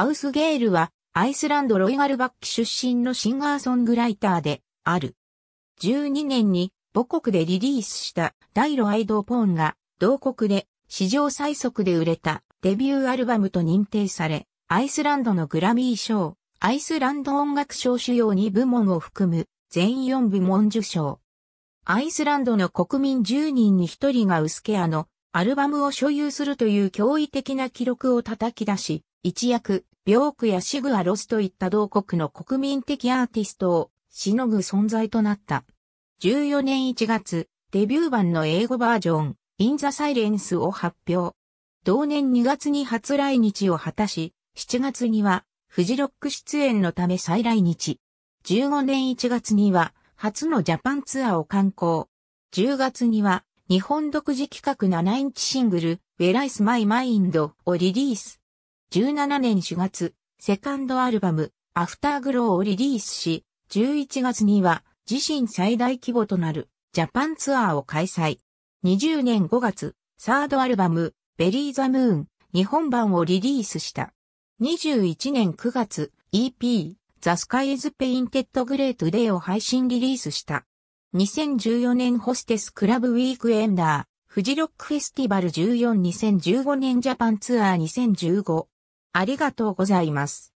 アウスゲールはアイスランドロイガルバッキ出身のシンガーソングライターである。12年に母国でリリースしたダイロアイドポーンが同国で史上最速で売れたデビューアルバムと認定され、アイスランドのグラミー賞、アイスランド音楽賞主要2部門を含む全4部門受賞。アイスランドの国民10人に1人がウスケアのアルバムを所有するという驚異的な記録を叩き出し、一躍ークやシグアロスといった同国の国民的アーティストをしのぐ存在となった。14年1月、デビュー版の英語バージョン、インザサイレンスを発表。同年2月に初来日を果たし、7月には、フジロック出演のため再来日。15年1月には、初のジャパンツアーを観光。10月には、日本独自企画7インチシングル、ウェライスマイマインドをリリース。1 7年4月、セカンドアルバム、アフターグローをリリースし、11月には自身最大規模となるジャパンツアーを開催。20年5月、サードアルバム、ベリーザムーン、日本版をリリースした。21年9月、EP、ザスカイズペインテッドグレートデイを配信リリースした。2014年ホステスクラブウィークエンダー、フジロックフェスティバル142015年ジャパンツアー2015ありがとうございます。